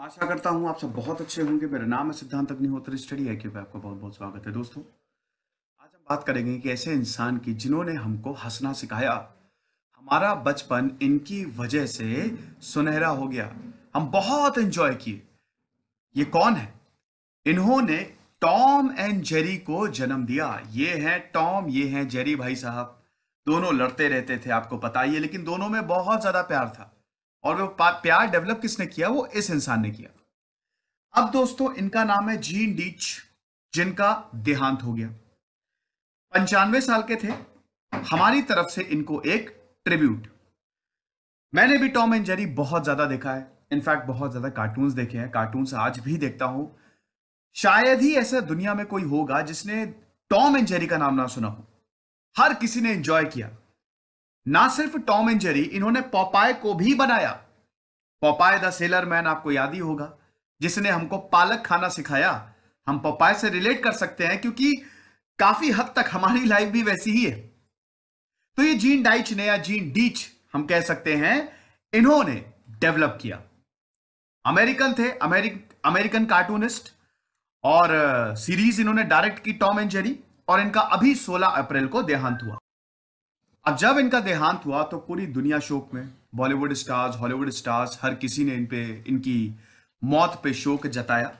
आशा करता हूँ आप सब बहुत अच्छे होंगे मेरा नाम है सिद्धांत अग्निहोत्री स्टडी है क्योंकि आपका बहुत बहुत स्वागत है दोस्तों आज हम बात करेंगे कि ऐसे इंसान की जिन्होंने हमको हंसना सिखाया हमारा बचपन इनकी वजह से सुनहरा हो गया हम बहुत इंजॉय किए ये कौन है इन्होंने टॉम एंड जेरी को जन्म दिया ये है टॉम ये है जेरी भाई साहब दोनों लड़ते रहते थे आपको पता ही है लेकिन दोनों में बहुत ज्यादा प्यार था और वो प्यार डेवलप किसने किया वो इस इंसान ने किया अब दोस्तों इनका नाम है जीन डीच जिनका देहांत हो गया पंचानवे साल के थे हमारी तरफ से इनको एक ट्रिब्यूट मैंने भी टॉम एंड जेरी बहुत ज्यादा देखा है इनफैक्ट बहुत ज्यादा कार्टून्स देखे हैं कार्टून्स आज भी देखता हूं शायद ही ऐसा दुनिया में कोई होगा जिसने टॉम एंड जेरी का नाम ना सुना हो हर किसी ने एंजॉय किया ना सिर्फ टॉम एंड जेरी इन्होंने पोपाय को भी बनाया पोपाय द सेलर मैन आपको याद ही होगा जिसने हमको पालक खाना सिखाया हम पोपाय से रिलेट कर सकते हैं क्योंकि काफी हद तक हमारी लाइफ भी वैसी ही है तो ये जीन डाइच ने या जीन डीच हम कह सकते हैं इन्होंने डेवलप किया अमेरिकन थे अमेरिक अमेरिकन कार्टूनिस्ट और सीरीज इन्होंने डायरेक्ट की टॉम एंड जेरी और इनका अभी 16 अप्रैल को देहांत हुआ अब जब इनका देहांत हुआ तो पूरी दुनिया शोक में बॉलीवुड स्टार्स हॉलीवुड स्टार्स हर किसी ने इन पे इनकी मौत पे शोक जताया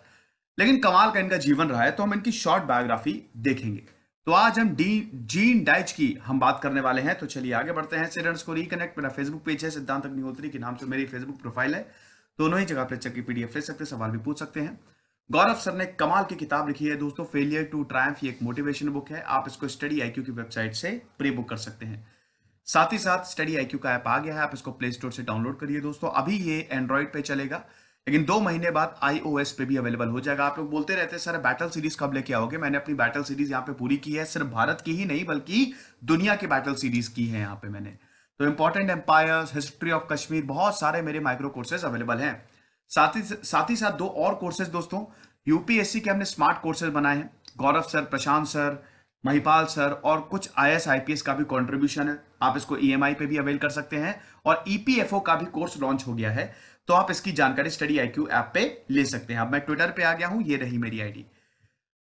लेकिन कमाल का इनका जीवन रहा है तो हम इनकी शॉर्ट बायोग्राफी देखेंगे तो आज हम डी जीन डाइच की हम बात करने वाले हैं तो चलिए आगे बढ़ते हैं सिडर्स को रिकनेक्ट मेरा फेसबुक पेज है सिद्धांत अग्निहोत्री के नाम से मेरी फेसबुक प्रोफाइल है दोनों तो ही जगह पर चक्की की पीडीएफ ले सकते हैं सवाल भी पूछ सकते हैं गौरव सर ने कमाल की किताब लिखी है दोस्तों फेलियर टू ट्रायम्फ ये एक मोटिवेशन बुक है आप इसको स्टडी आईक्यू की वेबसाइट से प्री बुक कर सकते हैं साथ ही साथ स्टडी आई का ऐप आ गया है आप इसको प्ले स्टोर से डाउनलोड करिए दोस्तों अभी ये एंड्रॉइड पे चलेगा लेकिन दो महीने बाद आईओएस पे भी अवेलेबल हो जाएगा आप लोग बोलते रहते हैं सर बैटल सीरीज कब लेके आओगे मैंने अपनी बैटल सीरीज यहाँ पे पूरी की है सिर्फ भारत की ही नहीं बल्कि दुनिया की बैटल सीरीज की है यहाँ पे मैंने तो important empire history of Kashmir बहुत सारे मेरे माइक्रो कोर्सेज अवेलेबल हैं साथ ही साथ ही साथ दो और कोर्सेज दोस्तों यूपीएससी के हमने स्मार्ट कोर्सेज बनाए हैं Gaurav sir Prashant sir Mahipal sir और कुछ आई एस का भी कंट्रीब्यूशन है आप इसको ई e पे भी अवेल कर सकते हैं और ईपीएफओ e का भी कोर्स लॉन्च हो गया है तो आप इसकी जानकारी स्टडी आईक्यू ऐप पे ले सकते हैं अब मैं ट्विटर पे आ गया हूं ये रही मेरी आईडी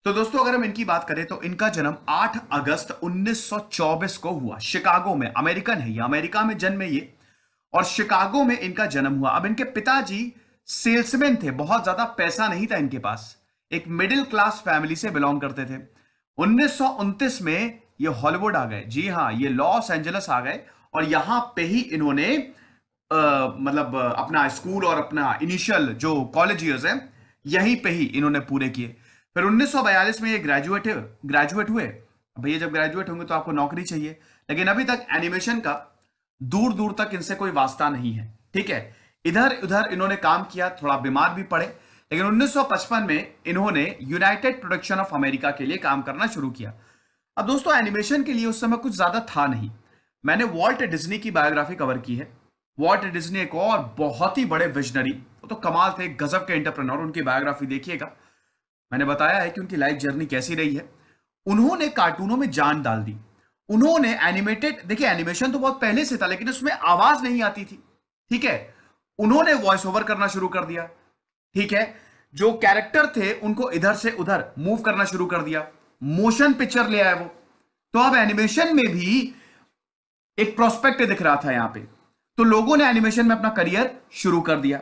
तो दोस्तों अगर हम इनकी बात करें तो इनका जन्म 8 अगस्त 1924 को हुआ शिकागो में अमेरिकन है ये अमेरिका में जन्म है ये और शिकागो में इनका जन्म हुआ अब इनके पिताजी सेल्समैन थे बहुत ज्यादा पैसा नहीं था इनके पास एक मिडिल क्लास फैमिली से बिलोंग करते थे उन्नीस में ये हॉलीवुड आ गए जी हाँ ये लॉस एंजलस आ गए और यहां पे ही इन्होंने आ, मतलब अपना स्कूल और अपना इनिशियल जो कॉलेज ईयर्स है यहीं पे ही इन्होंने पूरे किए फिर 1942 में ये ग्रेजुएट ग्रेजुएट हुए भैया जब ग्रेजुएट होंगे तो आपको नौकरी चाहिए लेकिन अभी तक एनिमेशन का दूर दूर तक इनसे कोई वास्ता नहीं है ठीक है इधर उधर इन्होंने काम किया थोड़ा बीमार भी पड़े लेकिन 1955 में इन्होंने यूनाइटेड प्रोडक्शन ऑफ अमेरिका के लिए काम करना शुरू किया अब दोस्तों एनिमेशन के लिए उस समय कुछ ज्यादा था नहीं मैंने वॉल्ट डिज्नी की बायोग्राफी कवर की है वॉल्ट डिज्नी एक और बहुत ही बड़े विजनरी वो तो कमाल थे गजब के एंटरप्रेन्योर उनकी बायोग्राफी देखिएगा मैंने बताया है कि उनकी लाइफ जर्नी कैसी रही है उन्होंने कार्टूनों में जान डाल दी उन्होंने एनिमेटेड देखिए एनिमेशन तो बहुत पहले से था लेकिन उसमें आवाज नहीं आती थी ठीक है उन्होंने वॉइस ओवर करना शुरू कर दिया ठीक है जो कैरेक्टर थे उनको इधर से उधर मूव करना शुरू कर दिया मोशन पिक्चर ले आया वो तो अब एनिमेशन में भी एक प्रोस्पेक्ट दिख रहा था यहां पे तो लोगों ने एनिमेशन में अपना करियर शुरू कर दिया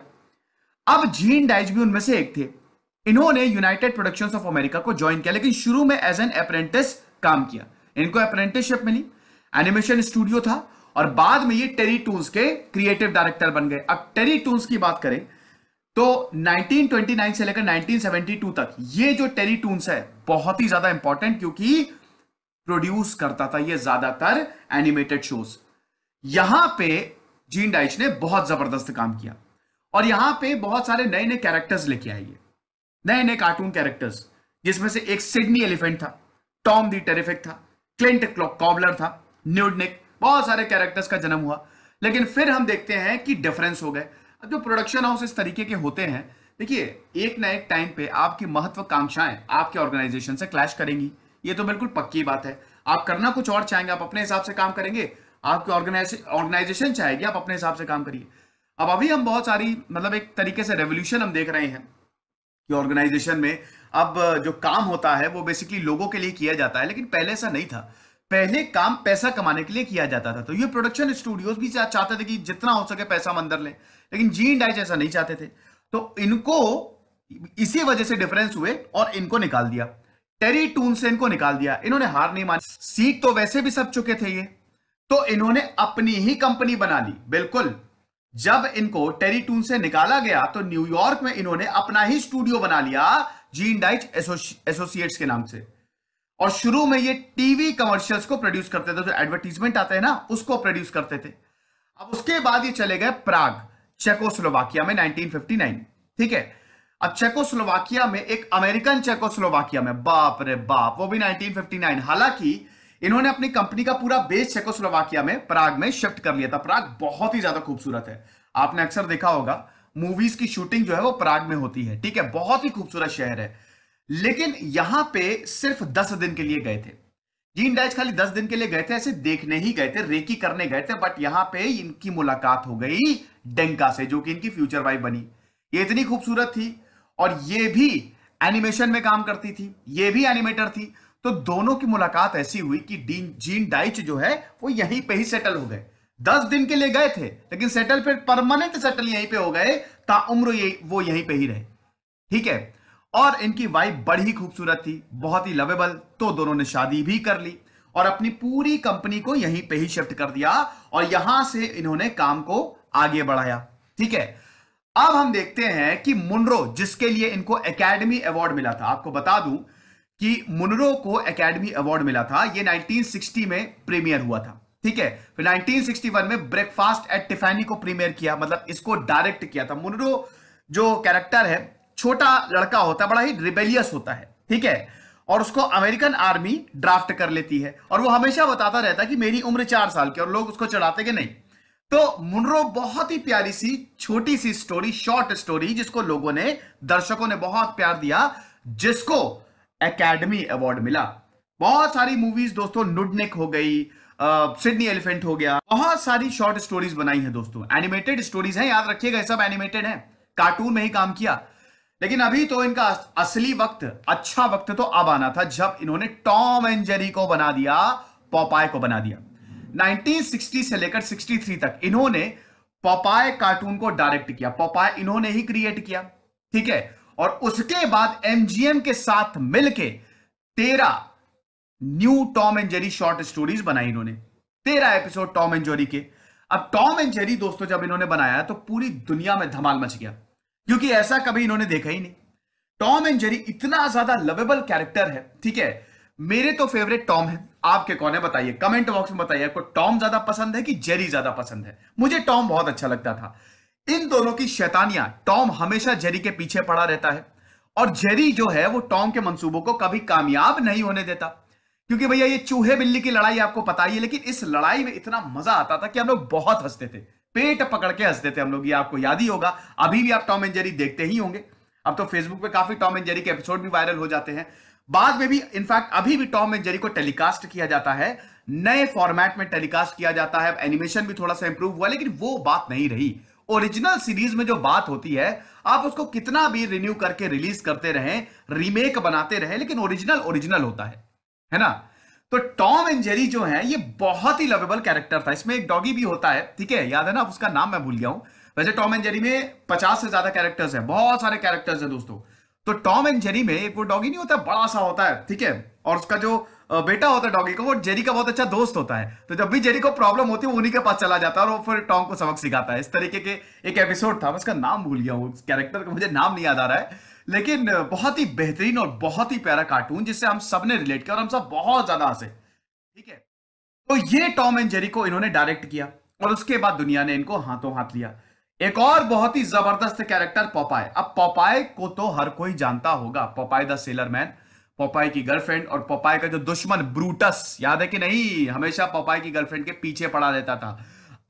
अब जीन डाइज भी उनमें से एक थे इन्होंने यूनाइटेड प्रोडक्शंस ऑफ अमेरिका को ज्वाइन किया लेकिन शुरू में एज एन अप्रेंटिस काम किया इनको अप्रेंटिसशिप मिली एनिमेशन स्टूडियो था और बाद में ये टेरी टूल्स के क्रिएटिव डायरेक्टर बन गए अब टेरी टूल्स की बात करें तो 1929 से लेकर 1972 तक ये जो टेलीटून्स है बहुत ही ज्यादा इंपॉर्टेंट क्योंकि प्रोड्यूस करता था ये ज्यादातर एनिमेटेड शोज यहां पे जीन डाइच ने बहुत जबरदस्त काम किया और यहां पे बहुत सारे नए नए कैरेक्टर्स लेके आए ये नए नए कार्टून कैरेक्टर्स जिसमें से एक सिडनी एलिफेंट था टॉम दी टेरिफिक था क्लिंट कॉबलर था न्यूडनिक बहुत सारे कैरेक्टर्स का जन्म हुआ लेकिन फिर हम देखते हैं कि डिफरेंस हो गए अब जो प्रोडक्शन हाउस इस तरीके के होते हैं देखिए एक ना एक टाइम पे आपकी महत्वाकांक्षाएं आपके ऑर्गेनाइजेशन से क्लैश करेंगी ये तो बिल्कुल पक्की बात है आप करना कुछ और चाहेंगे आप अपने हिसाब से काम करेंगे आपके ऑर्गेनाइजेशन चाहेगी आप अपने हिसाब से काम करिए अब अभी हम बहुत सारी मतलब एक तरीके से रेवोल्यूशन हम देख रहे हैं कि ऑर्गेनाइजेशन में अब जो काम होता है वो बेसिकली लोगों के लिए किया जाता है लेकिन पहले ऐसा नहीं था पहले काम पैसा कमाने के लिए किया जाता था तो ये प्रोडक्शन स्टूडियोज भी चाहते थे कि जितना हो सके पैसा हम अंदर लें लेकिन जी एंड ऐसा नहीं चाहते थे तो इनको इसी वजह से डिफरेंस हुए और इनको निकाल दिया टेरी टून से इनको निकाल दिया इन्होंने हार नहीं मानी सीख तो वैसे भी सब चुके थे ये तो इन्होंने अपनी ही कंपनी बना ली बिल्कुल जब इनको टेरी टून से निकाला गया तो न्यूयॉर्क में इन्होंने अपना ही स्टूडियो बना लिया जीन डाइच एसोसिएट्स के नाम से और शुरू में ये टीवी कमर्शियल्स को प्रोड्यूस करते थे जो एडवर्टीजमेंट आते हैं ना उसको प्रोड्यूस करते थे अब उसके बाद ये चले गए प्राग चेकोस्लोवाकिया में 1959 ठीक है अब चेकोस्लोवाकिया में एक अमेरिकन चेकोस्लोवाकिया में बाप रे बाप वो भी 1959 हालांकि इन्होंने अपनी कंपनी का पूरा बेस चेकोस्लोवाकिया में प्राग में शिफ्ट कर लिया था प्राग बहुत ही ज्यादा खूबसूरत है आपने अक्सर देखा होगा मूवीज की शूटिंग जो है वो प्राग में होती है ठीक है बहुत ही खूबसूरत शहर है लेकिन यहां पे सिर्फ दस दिन के लिए गए थे जीन डाइज खाली दस दिन के लिए गए थे ऐसे देखने ही गए थे रेकी करने गए थे बट यहां पे इनकी मुलाकात हो गई डेंका से जो कि इनकी फ्यूचर वाइफ बनी ये इतनी खूबसूरत थी और ये भी एनिमेशन में काम करती थी ये भी एनिमेटर थी तो दोनों की मुलाकात ऐसी हुई कि डीन जीन डाइच जो है वो यहीं पे ही सेटल हो गए दस दिन के लिए गए थे लेकिन सेटल फिर परमानेंट सेटल यहीं पे हो गए ता उम्र ये वो यहीं पे ही रहे ठीक है और इनकी वाइफ बड़ी खूबसूरत थी बहुत ही लवेबल तो दोनों ने शादी भी कर ली और अपनी पूरी कंपनी को यहीं पे ही शिफ्ट कर दिया और यहां से इन्होंने काम को आगे बढ़ाया ठीक है अब हम देखते हैं कि मुनरो जिसके लिए इनको एकेडमी अवार्ड मिला था आपको बता दूं कि मुनरो को एकेडमी अवार्ड मिला था ये 1960 में प्रीमियर हुआ था ठीक है फिर 1961 में ब्रेकफास्ट एट टिफैनी को प्रीमियर किया मतलब इसको डायरेक्ट किया था मुनरो जो कैरेक्टर है छोटा लड़का होता है बड़ा ही रिबेलियस होता है ठीक है और उसको अमेरिकन आर्मी ड्राफ्ट कर लेती है और वो हमेशा बताता रहता है कि मेरी उम्र चार साल की और लोग उसको चढ़ाते कि नहीं तो मुनरो बहुत ही प्यारी सी छोटी सी स्टोरी शॉर्ट स्टोरी जिसको लोगों ने दर्शकों ने बहुत प्यार दिया जिसको एकेडमी अवार्ड मिला बहुत सारी मूवीज दोस्तों नुडनिक हो गई सिडनी एलिफेंट हो गया बहुत सारी शॉर्ट स्टोरीज बनाई है दोस्तों एनिमेटेड स्टोरीज हैं याद रखिएगा सब एनिमेटेड है कार्टून में ही काम किया लेकिन अभी तो इनका असली वक्त अच्छा वक्त तो अब आना था जब इन्होंने टॉम एंड जेरी को बना दिया पोपाय को बना दिया 1960 से लेकर 63 तक इन्होंने पोपाय कार्टून को डायरेक्ट किया पोपाय इन्होंने ही क्रिएट किया ठीक है और उसके बाद एमजीएम के साथ मिलके तेरह new Tom and Jerry short stories बनाई इन्होंने तेरह एपिसोड टॉम एंड जेरी के अब टॉम एंड जेरी दोस्तों जब इन्होंने बनाया तो पूरी दुनिया में धमाल मच गया क्योंकि ऐसा कभी इन्होंने देखा ही नहीं टॉम एंड जेरी इतना ज्यादा लवेबल कैरेक्टर है ठीक है मेरे तो फेवरेट टॉम है आपके कौन है बताइए कमेंट बॉक्स में बताइए आपको टॉम ज्यादा पसंद है कि जेरी ज्यादा पसंद है मुझे टॉम बहुत अच्छा लगता था इन दोनों की शैतानियां टॉम हमेशा जेरी के पीछे पड़ा रहता है और जेरी जो है वो टॉम के मंसूबों को कभी कामयाब नहीं होने देता क्योंकि भैया ये चूहे बिल्ली की लड़ाई आपको पता ही है लेकिन इस लड़ाई में इतना मजा आता था कि हम लोग बहुत हंसते थे पेट पकड़ के हंसते थे हम लोग ये आपको याद ही होगा अभी भी आप टॉम एंड जेरी देखते ही होंगे अब तो फेसबुक पे काफी टॉम एंड जेरी के एपिसोड भी वायरल हो जाते हैं बाद में भी इनफैक्ट अभी भी टॉम एंड जेरी को टेलीकास्ट किया जाता है नए फॉर्मेट में टेलीकास्ट किया जाता है एनिमेशन भी थोड़ा सा इंप्रूव हुआ लेकिन वो बात नहीं रही ओरिजिनल सीरीज में जो बात होती है आप उसको कितना भी रिन्यू करके रिलीज करते रहें रीमेक बनाते रहें लेकिन ओरिजिनल ओरिजिनल होता है है ना तो टॉम एंड जेरी जो है ये बहुत ही लवेबल कैरेक्टर था इसमें एक डॉगी भी होता है ठीक है याद है ना उसका नाम मैं भूल गया हूं वैसे टॉम एंड जेरी में पचास से ज्यादा कैरेक्टर्स हैं बहुत सारे कैरेक्टर्स हैं दोस्तों तो टॉम एंड जेरी में एक वो डॉगी नहीं होता बड़ा सा होता है ठीक है और उसका जो बेटा होता है डॉगी का वो जेरी का बहुत अच्छा दोस्त होता है तो जब भी जेरी को प्रॉब्लम होती है वो उन्हीं के पास चला जाता है और फिर टॉम को सबक सिखाता है इस तरीके के एक एपिसोड था उसका नाम भूल गया हूँ कैरेक्टर का मुझे नाम नहीं याद आ रहा है लेकिन बहुत ही बेहतरीन और बहुत ही प्यारा कार्टून जिससे हम सब ने रिलेट किया और हम सब बहुत ज्यादा हंसे ठीक है तो ये टॉम एंड जेरी को इन्होंने डायरेक्ट किया और उसके बाद दुनिया ने इनको हाथों हाथ लिया एक और बहुत ही जबरदस्त कैरेक्टर पोपाय अब पोपाय को तो हर कोई जानता होगा Popeye the sailor man Popeye की गर्लफ्रेंड और पोपाय का जो दुश्मन ब्रूटस याद है कि नहीं हमेशा पोपाय की गर्लफ्रेंड के पीछे पड़ा रहता था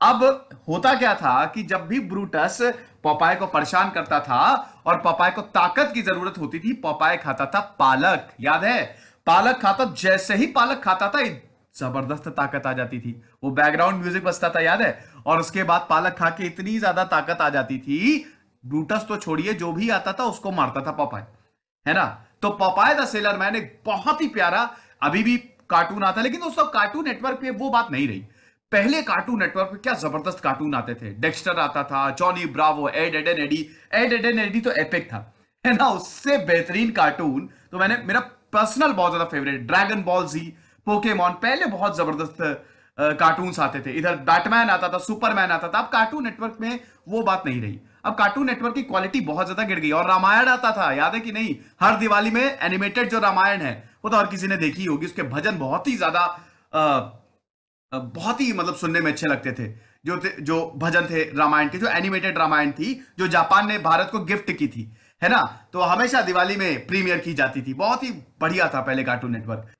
अब होता क्या था कि जब भी ब्रूटस पपाए को परेशान करता था और पपाय को ताकत की जरूरत होती थी पपाए खाता था पालक याद है पालक खाता जैसे ही पालक खाता था जबरदस्त ताकत आ जाती थी वो बैकग्राउंड म्यूजिक बजता था याद है और उसके बाद पालक खा के इतनी ज्यादा ताकत आ जाती थी ब्रूटस तो छोड़िए जो भी आता था उसको मारता था पपाय है ना तो पपाए द सेलर मैन एक बहुत ही प्यारा अभी भी कार्टून आता लेकिन उस कार्टून नेटवर्क पे वो बात नहीं रही पहले कार्टून नेटवर्क पे क्या जबरदस्त कार्टून आते थे डेक्स्टर आता था Johnny Bravo Ed Edd n Eddy Ed Edd n Eddy तो एपिक था है ना उससे बेहतरीन कार्टून तो मैंने मेरा पर्सनल बहुत ज्यादा favourite dragon ball Z Pokemon पहले बहुत जबरदस्त कार्टून्स आते थे इधर बैटमैन आता था सुपरमैन आता था अब कार्टून नेटवर्क में वो बात नहीं रही अब कार्टून नेटवर्क की क्वालिटी बहुत ज्यादा गिर गई और रामायण आता था याद है कि नहीं हर दिवाली में एनिमेटेड जो रामायण है वो तो हर किसी ने देखी होगी उसके भजन बहुत ही ज्यादा बहुत ही मतलब सुनने में अच्छे लगते थे जो थे, जो भजन थे रामायण के जो एनिमेटेड रामायण थी जो जापान ने भारत को गिफ्ट की थी है ना तो हमेशा दिवाली में प्रीमियर की जाती थी बहुत ही बढ़िया था पहले कार्टून नेटवर्क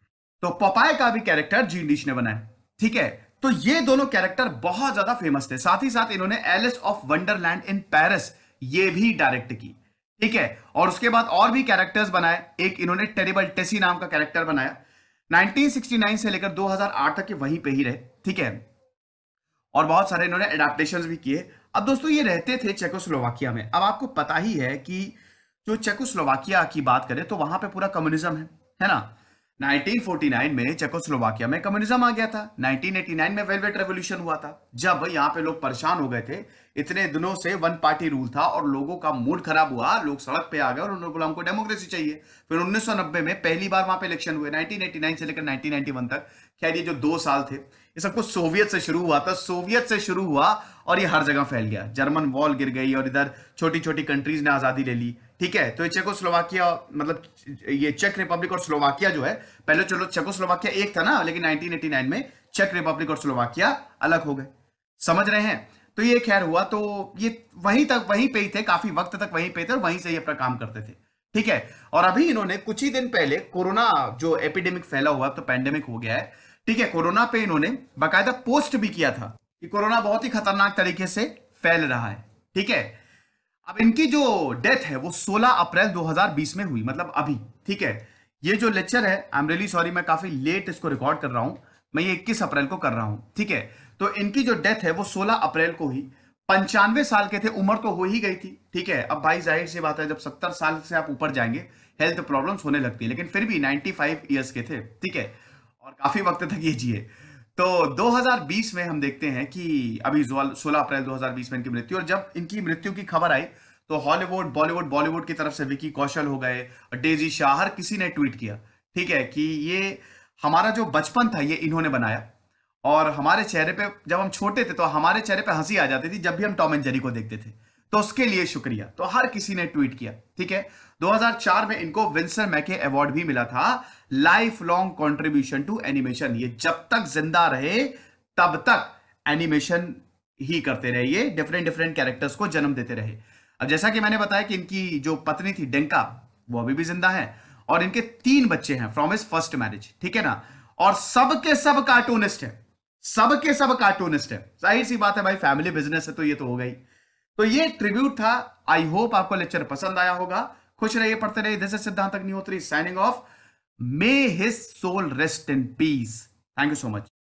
तो पपाय का भी कैरेक्टर जीन डिश ने बनाया ठीक है तो ये दोनों कैरेक्टर बहुत ज्यादा फेमस थे साथ ही साथ इन्होंने Alice of Wonderland in Paris ये भी डायरेक्ट की ठीक है और उसके बाद और भी कैरेक्टर्स बनाए एक इन्होंने टेरिबल टेसी नाम का कैरेक्टर बनाया 1969 से लेकर 2008 तक के वहीं पे ही रहे ठीक है और बहुत सारे इन्होंने एडाप्टेशन भी किए अब दोस्तों ये रहते थे चेकोस्लोवाकिया में अब आपको पता ही है कि जो चेकोस्लोवाकिया की बात करें तो वहां पे पूरा कम्युनिज्म है है ना 1949 में चेकोस्लोवाकिया में कम्युनिज्म आ गया था 1989 में वेलवेट रेवोल्यूशन हुआ था जब यहाँ पे लोग परेशान हो गए थे इतने दिनों से वन पार्टी रूल था और लोगों का मूड खराब हुआ लोग सड़क पे आ गए और उन्होंने बोला हमको डेमोक्रेसी चाहिए फिर 1990 में पहली बार वहां पे इलेक्शन हुए 1989 से लेकर 1991 तक खैर ये जो दो साल थे ये सब कुछ सोवियत से शुरू हुआ था सोवियत से शुरू हुआ और ये हर जगह फैल गया जर्मन वॉल गिर गई और इधर छोटी छोटी कंट्रीज ने आजादी ले ली ठीक है तो चेको स्लोवाकिया मतलब ये चेक रिपब्लिक और स्लोवाकिया जो है पहले चलो चेको स्लोवाकिया एक था ना लेकिन 1989 में चेक रिपब्लिक और स्लोवाकिया अलग हो गए समझ रहे हैं तो ये खैर हुआ तो ये वहीं तक वहीं पे ही थे काफी वक्त तक वहीं पे थे और वहीं से ये अपना काम करते थे ठीक है और अभी इन्होंने कुछ ही दिन पहले कोरोना जो एपिडेमिक फैला हुआ तो पैंडेमिक हो गया है ठीक है कोरोना पे इन्होंने बाकायदा पोस्ट भी किया था कि कोरोना बहुत ही खतरनाक तरीके से फैल रहा है ठीक है अब इनकी जो डेथ है वो 16 अप्रैल 2020 में हुई मतलब अभी ठीक है ये जो लेक्चर है आई एम रियली सॉरी मैं काफी लेट इसको रिकॉर्ड कर रहा हूं मैं ये 21 अप्रैल को कर रहा हूं ठीक है तो इनकी जो डेथ है वो 16 अप्रैल को हुई पंचानवे साल के थे उम्र तो हो ही गई थी ठीक है अब भाई जाहिर सी बात है जब सत्तर साल से आप ऊपर जाएंगे हेल्थ प्रॉब्लम्स होने लगती है लेकिन फिर भी नाइनटी फाइव ईयर्स के थे ठीक है और काफी वक्त तक ये जिए तो 2020 में हम देखते हैं कि अभी 16 अप्रैल 2020 में इनकी मृत्यु और जब इनकी मृत्यु की खबर आई तो हॉलीवुड बॉलीवुड बॉलीवुड की तरफ से विकी कौशल हो गए डेजी शाह हर किसी ने ट्वीट किया ठीक है कि ये हमारा जो बचपन था ये इन्होंने बनाया और हमारे चेहरे पे जब हम छोटे थे तो हमारे चेहरे पे हंसी आ जाती थी जब भी हम टॉम एंड जेरी को देखते थे तो उसके लिए शुक्रिया तो हर किसी ने ट्वीट किया ठीक है 2004 में इनको विंसर मैके अवार्ड भी मिला था life long contribution to animation ये जब तक जिंदा रहे तब तक एनिमेशन ही करते रहे ये डिफरेंट डिफरेंट कैरेक्टर्स को जन्म देते रहे अब जैसा कि मैंने बताया कि इनकी जो पत्नी थी डेंका वो अभी भी जिंदा है और इनके तीन बच्चे हैं फ्रॉम इज फर्स्ट मैरिज ठीक है ना और सबके सब कार्टूनिस्ट है सबके सब कार्टूनिस्ट है जाहिर सी बात है भाई फैमिली बिजनेस है तो ये तो हो गई तो ये ट्रिब्यूट था आई होप आपको लेक्चर पसंद आया होगा खुश रहिए पढ़ते रहिए this is Siddhant Agnihotri signing off may his soul rest in peace thank you so much